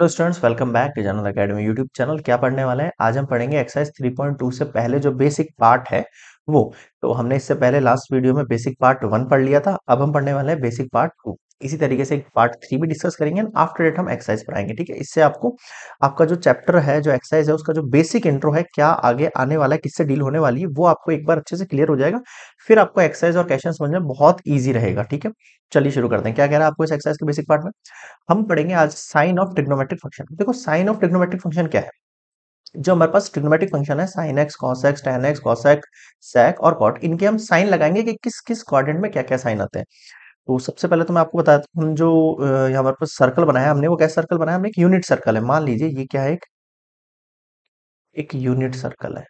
तो students welcome back to general academy YouTube channel क्या पढ़ने वाले हैं आज हम पढ़ेंगे एक्सरसाइज 3.2 से पहले जो बेसिक पार्ट है वो तो हमने इससे पहले लास्ट वीडियो में बेसिक पार्ट वन पढ़ लिया था अब हम पढ़ने वाले हैं बेसिक पार्ट टू इसी तरीके से एक पार्ट थ्री भी डिस्कस करेंगे एंड आफ्टर डेट हम एक्सरसाइज पढ़ाएंगे ठीक है इससे आपको आपका जो चैप्टर है जो एक्सरसाइज है उसका जो बेसिक इंट्रो है क्या आगे आने वाला है किससे डील होने वाली है वो आपको एक बार अच्छे से क्लियर हो जाएगा फिर आपको एक्सरसाइज और क्वेश्चन समझना बहुत ईजी रहेगा ठीक है चलिए शुरू करते हैं क्या कह रहा है आपको इस एक्सरसाइज के बेसिक पार्ट में हम पढ़ेंगे आज साइन ऑफ ट्रिग्नोमेट्रिक फंक्शन देखो साइन ऑफ ट्रिग्नोमेट्रिक फंक्शन क्या है जो हमारे पास ट्रिग्नोमेट्रिक फंक्शन है sine x cos x tan x cos x sec और कॉट इनके हम साइन लगाएंगे कि किस किस क्वाड्रेंट में क्या क्या साइन आते हैं तो सबसे पहले तो मैं आपको बताता हूँ हम जो यहाँ हमारे पास सर्कल बनाया हमने वो कैसा सर्कल बनाया हमने एक यूनिट सर्कल है मान लीजिए ये क्या है एक एक यूनिट सर्कल है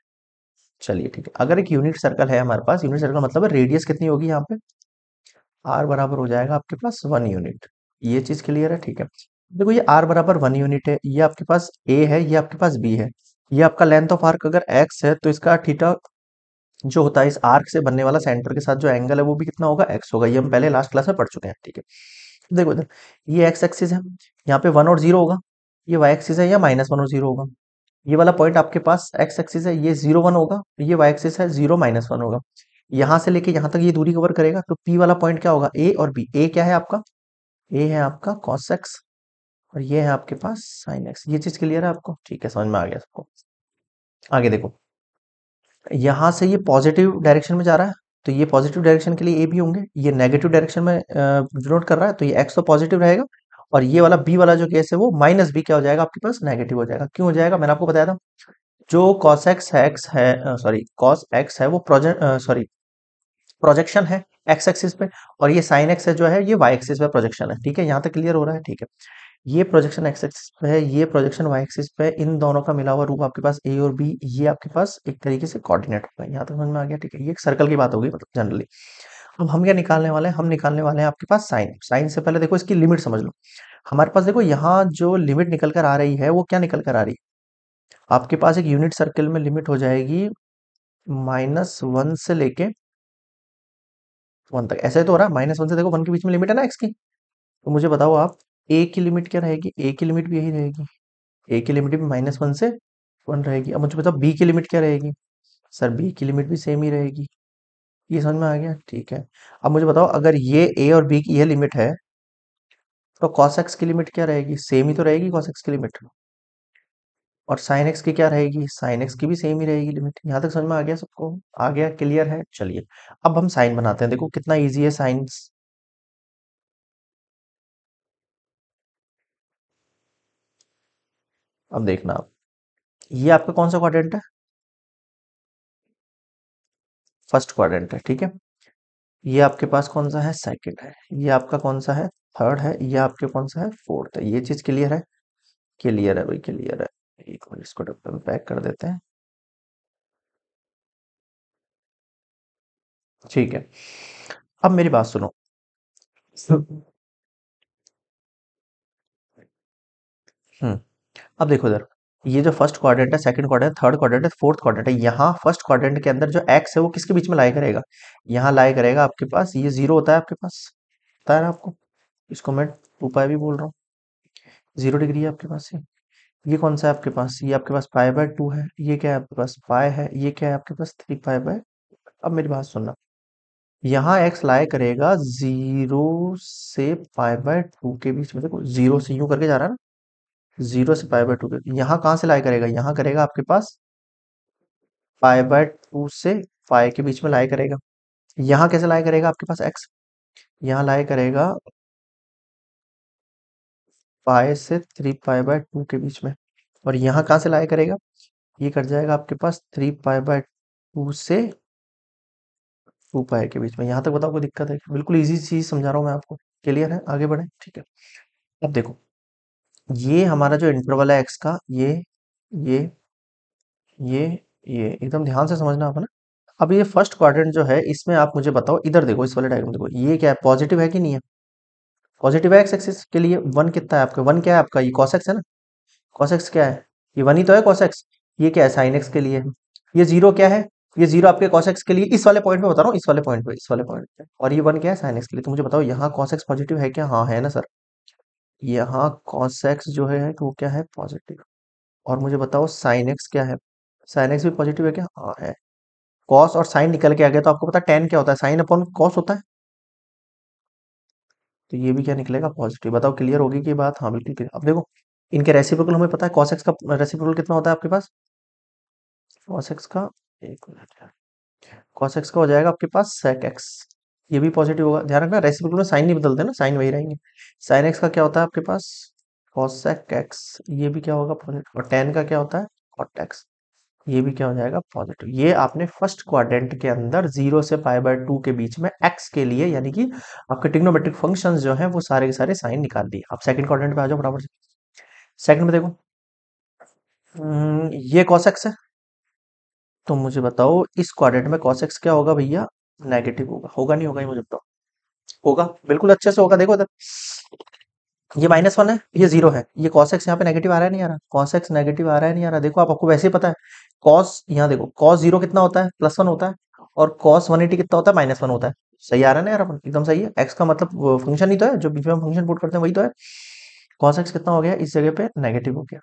चलिए ठीक है अगर एक यूनिट सर्कल है हमारे पास यूनिट सर्कल मतलब रेडियस कितनी होगी यहाँ पे आर बराबर हो जाएगा आपके पास वन यूनिट ये चीज क्लियर है ठीक है देखो ये आर बराबर वन यूनिट है ये आपके पास ए है ये आपके पास बी है ये आपका लेंथ ऑफ आर्क अगर एक्स है तो इसका थीटा जो होता है इस आर्क से बनने वाला सेंटर के साथ जो एंगल है वो भी कितना होगा एक्स होगा ये हम पहले लास्ट क्लास में पढ़ चुके हैं ठीक है देखो इधर ये एक्स एक्सिस है यहाँ पे वन और जीरो होगा ये वाई एक्सिस है या माइनस वन और जीरो होगा ये वाला पॉइंट आपके पास एक्स एक्सिस है ये जीरो वन होगा ये वाई एक्सिस है जीरो माइनस वन होगा यहाँ से लेके यहाँ तक ये दूरी कवर करेगा तो पी वाला पॉइंट क्या होगा ए और बी ए क्या है आपका ए है आपका कॉस एक्स और ये है आपके पास साइन एक्स ये चीज क्लियर है आपको ठीक है समझ में आ गया सबको आगे देखो यहाँ से ये पॉजिटिव डायरेक्शन में जा रहा है तो ये पॉजिटिव डायरेक्शन के लिए ए भी होंगे ये नेगेटिव डायरेक्शन में डिनोट कर रहा है तो ये एक्स तो पॉजिटिव रहेगा और ये वाला बी वाला जो केस है वो माइनस बी क्या हो जाएगा आपके पास नेगेटिव हो जाएगा क्यों हो जाएगा मैंने आपको बताया था जो कॉस एक्स है एक्स है सॉरी कॉस एक्स है वो प्रोजेक्ट सॉरी प्रोजेक्शन है एक्स एक्सिस पे और ये साइन एक्स है जो है ये वाई एक्सिस पे प्रोजेक्शन है ठीक है यहाँ तक क्लियर हो रहा है ठीक है ये प्रोजेक्शन एक्स एक्सिस पे है ये प्रोजेक्शन वाई एक्सिस पे है इन दोनों का मिला हुआ रूप आपके पास ए और बी ये आपके पास एक तरीके से कोऑर्डिनेट होगा यहाँ तक समझ में आ गया ठीक है ये एक सर्कल की बात होगी मतलब जनरली अब हम क्या निकालने वाले हैं हम निकालने वाले हैं आपके पास साइन साइन से पहले देखो इसकी लिमिट समझ लो हमारे पास देखो यहाँ जो लिमिट निकल कर आ रही है वो क्या निकल कर आ रही है आपके पास एक यूनिट सर्कल में लिमिट हो जाएगी माइनस वन से लेके वन तक ऐसे तो हो रहा है माइनस वन से देखो वन के बीच में लिमिट है ना एक्स की तो मुझे बताओ आप ए की लिमिट क्या रहेगी ए की लिमिट भी यही रहेगी ए की लिमिट भी माइनस वन से वन रहेगी अब मुझे बताओ बी की लिमिट क्या रहेगी सर बी की लिमिट भी सेम ही रहेगी ये समझ में आ गया ठीक है अब मुझे बताओ अगर ये ए और बी की यह लिमिट है तो कॉस एक्स की लिमिट क्या रहेगी सेम ही तो रहेगी कॉस एक्स की लिमिट और साइन एक्स की क्या रहेगी साइन एक्स की भी सेम ही रहेगी लिमिट यहाँ तक समझ में आ गया सबको आ गया क्लियर है चलिए अब हम साइन बनाते हैं देखो कितना ईजी है साइंस अब देखना आप ये आपका कौन सा क्वाड्रेंट है फर्स्ट क्वाड्रेंट है ठीक है ये आपके पास कौन सा है सेकंड है ये आपका कौन सा है थर्ड है ये आपके कौन सा है फोर्थ है ये चीज क्लियर है क्लियर है भाई क्लियर है एक मिनट इसको डब्बे में पैक कर देते हैं ठीक है अब मेरी बात सुनो हम्म अब देखो इधर ये जो फर्स्ट क्वाड्रेंट है सेकंड क्वाड्रेंट थर्ड क्वाड्रेंट है फोर्थ क्वाड्रेंट है यहाँ फर्स्ट क्वाड्रेंट के अंदर जो एक्स है वो किसके बीच में लाई करेगा यहाँ लाई करेगा आपके पास ये जीरो होता है आपके पास पता है ना आपको इसको मैं टू पाई भी बोल रहा हूँ जीरो डिग्री है आपके पास ये ये कौन सा है आपके पास ये आपके पास पाई बाय टू है ये क्या है आपके पास पाई है ये क्या है आपके पास थ्री पाई बाय अब मेरी बात सुनना यहाँ एक्स लाए करेगा जीरो से पाई बाय टू के बीच में देखो जीरो से यू करके जा रहा है ना जीरो से पाई बाय टू के यहाँ कहाँ से लाई करेगा यहाँ करेगा आपके पास पाई बाय टू से पाई के बीच में लाई करेगा यहाँ कैसे लाई करेगा आपके पास एक्स यहाँ लाई करेगा पाई से थ्री पाई बाय टू के बीच में और यहाँ कहाँ से लाई करेगा ये कट जाएगा आपके पास थ्री पाई बाय टू से टू पाई के बीच में यहाँ तक बताओ कोई दिक्कत है बिल्कुल इजी चीज समझा रहा हूँ मैं आपको क्लियर है आगे बढ़े ठीक है अब देखो ये हमारा जो इंटरवल है एक्स का ये ये ये ये एकदम ध्यान से समझना आप ना अब ये फर्स्ट क्वाड्रेंट जो है इसमें आप मुझे बताओ इधर देखो इस वाले डायग्राम देखो ये क्या है पॉजिटिव है कि नहीं है पॉजिटिव है एक्स एक्सिस के लिए वन कितना है आपका वन क्या है आपका ये कॉसेक्स है ना कॉसेक्स क्या है ये वन ही तो है कॉसेक्स ये क्या है साइन एक्स के लिए ये जीरो क्या है ये जीरो आपके कॉसेक्स के लिए इस वाले पॉइंट पे बता रहा हूँ इस वाले पॉइंट पे इस वाले पॉइंट पे और ये वन क्या है साइन एक्स के लिए तो मुझे बताओ यहाँ कॉसेक्स पॉजिटिव है क्या हाँ है ना सर यहाँ कॉस एक्स जो है तो वो क्या है पॉजिटिव और मुझे बताओ साइन एक्स क्या है साइन एक्स भी पॉजिटिव है क्या हाँ है कॉस और साइन निकल के आ गया तो आपको पता टेन क्या होता है साइन अपॉन कॉस होता है तो ये भी क्या निकलेगा पॉजिटिव बताओ क्लियर होगी कि बात हाँ बिल्कुल क्लियर अब देखो इनके रेसिप्रोकल हमें पता है कॉस एक्स का रेसिप्रोकल कितना होता है आपके पास कॉस एक्स का एक मिनट कॉस एक्स का हो जाएगा आपके पास सेक एक्स ये भी पॉजिटिव होगा ध्यान रखना रेसिपी में साइन नहीं बदलते ना साइन वही रहेंगे साइन एक्स का क्या होता है आपके पास कॉसेक एक्स ये भी क्या होगा पॉजिटिव और टेन का क्या होता है कॉट एक्स ये भी क्या हो जाएगा पॉजिटिव ये आपने फर्स्ट क्वाड्रेंट के अंदर जीरो से पाई बाय टू के बीच में एक्स के लिए यानी कि आपके टिग्नोमेट्रिक फंक्शन जो है वो सारे के सारे साइन निकाल दिए आप सेकंड क्वाड्रेंट पे आ जाओ बराबर से सेकंड में देखो हम्म, ये कॉस एक्स है तो मुझे बताओ इस क्वाड्रेंट में कॉस एक्स क्या होगा भैया नेगेटिव होगा होगा नहीं होगा ये मुझे बताओ होगा बिल्कुल अच्छे से होगा देखो इधर ये माइनस वन है ये जीरो है ये कॉस एक्स यहाँ पे नेगेटिव आ रहा है नहीं आ रहा कॉस एक्स नेगेटिव आ रहा है नहीं आ रहा देखो आप आपको वैसे ही पता है कॉस यहाँ देखो कॉस जीरो कितना होता है प्लस वन होता है और कॉस वन एटी कितना होता है माइनस वन होता है सही आ रहा है ना यार एकदम सही है एक्स का मतलब फंक्शन ही तो है जो बीच में हम फंक्शन पुट करते हैं वही तो है कॉस एक्स कितना हो गया इस जगह पे नेगेटिव हो गया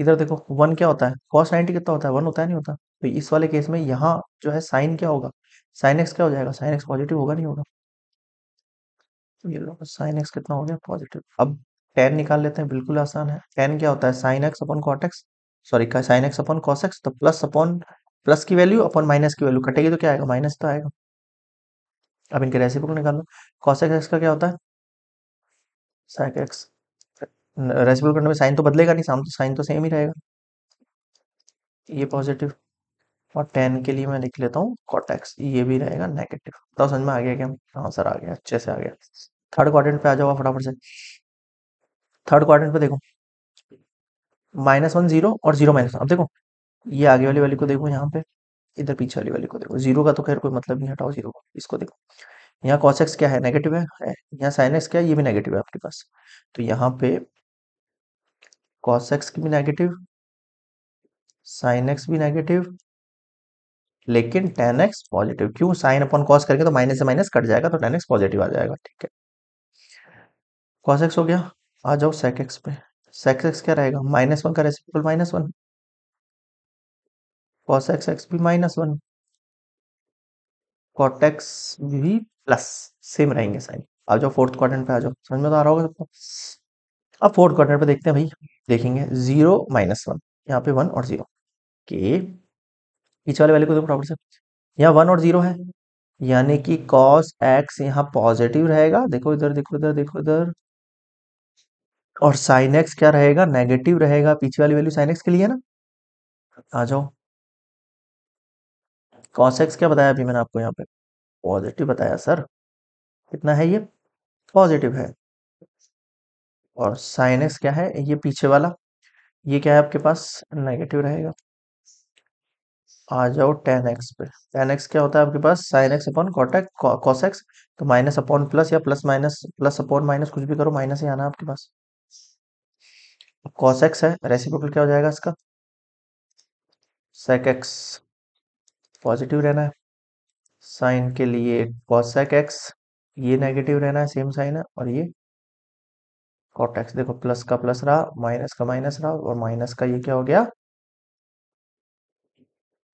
इधर देखो वन क्या होता है कॉस नाइनटी कितना होता है वन होता है नहीं होता तो इस वाले केस में यहाँ जो है साइन क्या होगा साइन एक्स क्या हो जाएगा साइन एक्स पॉजिटिव होगा नहीं होगा तो ये लोग साइन एक्स कितना हो गया पॉजिटिव अब टेन निकाल लेते हैं बिल्कुल आसान है टेन क्या होता है sine x upon cot x sorry का sine x upon cos x तो प्लस अपॉन प्लस की वैल्यू अपॉन माइनस की वैल्यू कटेगी तो क्या आएगा माइनस तो आएगा अब इनके रेसिप्रोकल निकाल लो कॉस एक्स का क्या होता है साइक एक्स रेसिप्रोकल में साइन तो बदलेगा नहीं साम साइन तो सेम ही रहेगा ये पॉजिटिव और टेन के लिए मैं लिख लेता हूँ कॉटेक्स ये भी रहेगा नेगेटिव तो समझ में आ गया क्या हाँ सर आ गया अच्छे से आ गया थर्ड क्वार्टेंट पे आ जाओ फटाफट से थर्ड क्वार्टेंट पे देखो माइनस वन जीरो और जीरो माइनस अब देखो ये आगे वाली वाली को देखो यहाँ पे इधर पीछे वाली वाली को देखो जीरो का तो खैर कोई मतलब नहीं हटाओ जीरो का इसको देखो यहाँ कॉसेक्स क्या है नेगेटिव है, है। यहाँ साइनेक्स क्या है ये भी नेगेटिव है आपके पास तो यहाँ पे कॉस एक्स की भी नेगेटिव साइन एक्स भी नेगेटिव लेकिन टेन एक्स पॉजिटिव क्यों साइन अपॉन कॉस करके तो माइनस से माइनस कट जाएगा तो टेन एक्स पॉजिटिव आ जाएगा ठीक है कॉस एक्स हो गया आ जाओ सेक एक्स पे सेक एक्स क्या रहेगा माइनस वन का reciprocal minus one cos x x भी माइनस वन कॉटेक्स भी प्लस सेम रहेंगे साइन आ जाओ फोर्थ क्वाड्रेंट पे आ जाओ समझ में तो आ रहा होगा सबको अब फोर्थ क्वार्टर पे देखते हैं भाई देखेंगे जीरो माइनस वन यहाँ पे वन और जीरो के पीछे वाले वैल्यू को देखो प्रॉपर से यहाँ वन और जीरो है यानी कि कॉस एक्स यहाँ पॉजिटिव रहेगा देखो इधर देखो इधर देखो इधर और साइन एक्स क्या रहेगा नेगेटिव रहेगा पीछे वाली वैल्यू साइन एक्स के लिए ना आ जाओ कॉस एक्स क्या बताया अभी मैंने आपको यहाँ पे पॉजिटिव बताया सर कितना है ये पॉजिटिव है और साइन एक्स क्या है ये पीछे वाला ये क्या है आपके पास नेगेटिव रहेगा आ जाओ टेन एक्स पे टेन एक्स क्या होता है आपके पास साइन एक्स अपॉन कॉटेक कॉस एक्स तो माइनस अपॉन प्लस या plus minus plus upon minus कुछ भी करो माइनस ही आना आपके पास कॉस एक्स है रेसिप्रोकल क्या हो जाएगा इसका सेक एक्स पॉजिटिव रहना है साइन के लिए कॉसेक एक्स ये नेगेटिव रहना है सेम साइन है और ये कॉटेक्स देखो प्लस का प्लस रहा माइनस का माइनस रहा और माइनस का ये क्या हो गया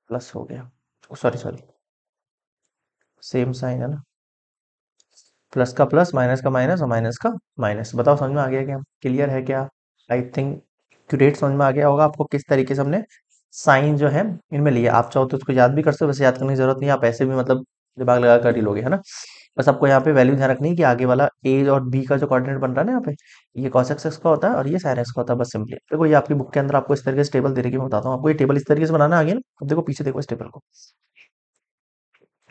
प्लस हो गया सॉरी सॉरी सेम साइन है ना प्लस का प्लस माइनस का माइनस और माइनस का माइनस बताओ समझ में आ गया क्या क्लियर है क्या आई थिंक क्यूरेट समझ में आ गया होगा आपको किस तरीके से हमने साइन जो है इनमें लिया आप चाहो तो उसको याद भी कर सकते हो वैसे याद करने की जरूरत नहीं आप ऐसे भी मतलब दिमाग लगा कर ही लोगे है ना बस आपको यहाँ पे वैल्यू ध्यान रखनी है कि आगे वाला ए और बी का जो कॉर्डिनेट बन रहा है ना यहाँ पे ये कॉस एक्स का होता है और ये साइन एक्स का होता है बस सिंपली देखो ये आपकी बुक के अंदर आपको इस तरीके से टेबल दे रही है बताता हूँ आपको ये टेबल इस तरीके से बनाना आगे ना देखो पीछे देखो इस टेबल को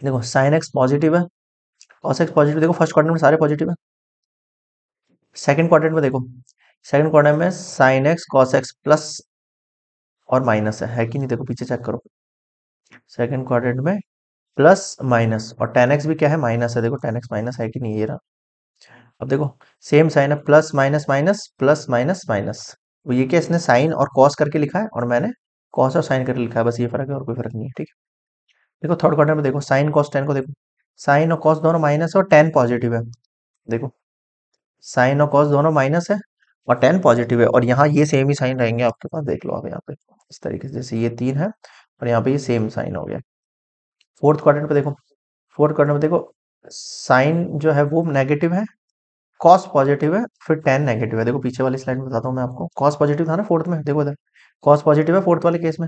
देखो साइन एक्स पॉजिटिव है कॉस एक्स पॉजिटिव देखो फर्स्ट क्वार्टर में सारे पॉजिटिव है सेकेंड क्वार्टर में देखो सेकेंड क्वार्टर में sine x cos x plus और माइनस है, है कि नहीं देखो पीछे चेक करो सेकेंड क्वार्टर में प्लस माइनस और टेन एक्स भी क्या है माइनस है देखो टेन एक्स माइनस है कि नहीं ये रहा अब देखो सेम साइन है plus minus minus plus minus minus ये क्या इसने साइन और कॉस करके लिखा है और मैंने कॉस और साइन करके लिखा है बस ये फर्क है और कोई फर्क नहीं है ठीक है देखो थर्ड क्वार्टर में देखो साइन कॉस टेन को देखो साइन और कॉस दोनों माइनस है और टेन पॉजिटिव है देखो साइन और कॉस दोनों माइनस है और टेन पॉजिटिव है और यहाँ ये सेम ही साइन रहेंगे आपके तो पास देख लो आप यहाँ पे इस तरीके से जैसे ये तीन है और यहाँ पे ये सेम साइन हो गया फोर्थ क्वार्टर पे देखो फोर्थ क्वार्टर में देखो साइन जो है वो नेगेटिव है कॉस पॉजिटिव है फिर टेन नेगेटिव है देखो पीछे वाली स्लाइड में बताता हूँ मैं आपको कॉस पॉजिटिव था ना फोर्थ में देखो इधर कॉस पॉजिटिव है फोर्थ वाले केस में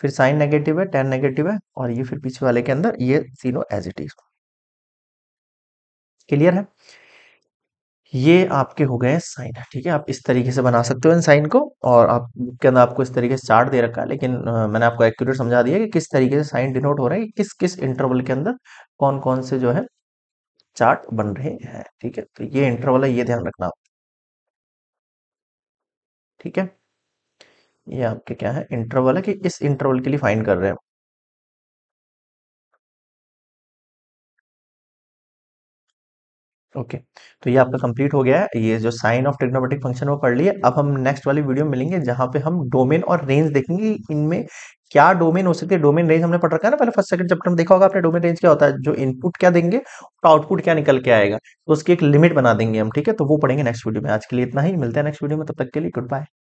फिर साइन नेगेटिव है टेन नेगेटिव है और ये फिर पीछे वाले के अंदर ये तीनों एज इट इज क्लियर है ये आपके हो गए साइन है ठीक है आप इस तरीके से बना सकते हो इन साइन को और आप के अंदर आपको इस तरीके से चार्ट दे रखा है लेकिन आ, मैंने आपको एक्यूरेट समझा दिया कि किस तरीके से साइन डिनोट हो रहा है किस किस इंटरवल के अंदर कौन कौन से जो है चार्ट बन रहे हैं ठीक है तो ये इंटरवल है ये ध्यान रखना आप ठीक है ये आपके क्या है इंटरवल है कि इस इंटरवल के लिए फाइन कर रहे हैं ओके तो ये आपका हाँ। कंप्लीट हो गया है ये जो साइन ऑफ ट्रिग्नोमेट्रिक फंक्शन वो पढ़ लिए अब हम नेक्स्ट वाली वीडियो में मिलेंगे जहां पे हम डोमेन और रेंज देखेंगे इनमें क्या डोमेन हो सकती है डोमेन रेंज हमने पढ़ रखा है ना पहले फर्स्ट सेकंड चैप्टर में देखा होगा आपने डोमेन रेंज क्या होता है जो इनपुट क्या देंगे तो आउटपुट क्या निकल के आएगा तो उसकी एक लिमिट बना देंगे हम ठीक है तो वो पढ़ेंगे नेक्स्ट वीडियो में आज के लिए इतना ही मिलता है नेक्स्ट वीडियो में तब तक के लिए गुड बाय